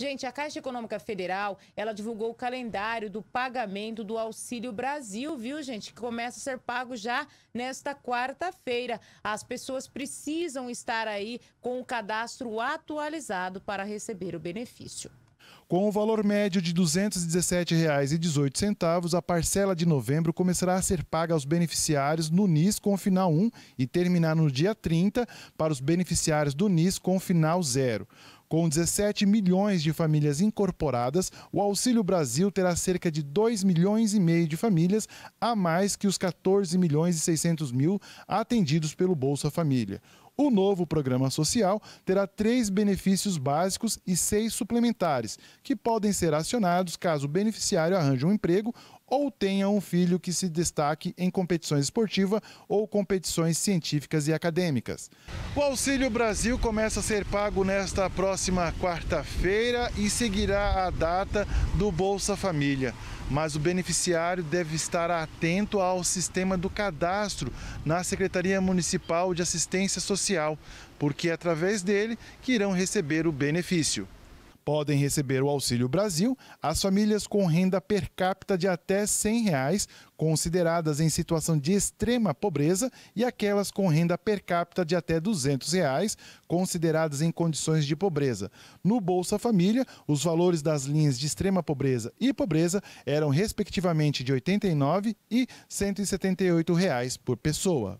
Gente, a Caixa Econômica Federal, ela divulgou o calendário do pagamento do Auxílio Brasil, viu, gente? Que começa a ser pago já nesta quarta-feira. As pessoas precisam estar aí com o cadastro atualizado para receber o benefício. Com o valor médio de R$ 217,18, a parcela de novembro começará a ser paga aos beneficiários no NIS com final 1 e terminar no dia 30 para os beneficiários do NIS com final 0. Com 17 milhões de famílias incorporadas, o Auxílio Brasil terá cerca de 2 milhões e meio de famílias a mais que os 14 milhões e 600 mil atendidos pelo Bolsa Família. O novo programa social terá três benefícios básicos e seis suplementares, que podem ser acionados caso o beneficiário arranje um emprego ou tenha um filho que se destaque em competições esportiva ou competições científicas e acadêmicas. O Auxílio Brasil começa a ser pago nesta próxima quarta-feira e seguirá a data do Bolsa Família. Mas o beneficiário deve estar atento ao sistema do cadastro na Secretaria Municipal de Assistência Social, porque é através dele que irão receber o benefício podem receber o Auxílio Brasil as famílias com renda per capita de até R$ reais, consideradas em situação de extrema pobreza, e aquelas com renda per capita de até R$ 200, reais, consideradas em condições de pobreza. No Bolsa Família, os valores das linhas de extrema pobreza e pobreza eram respectivamente de R$ 89 e R$ 178 reais por pessoa.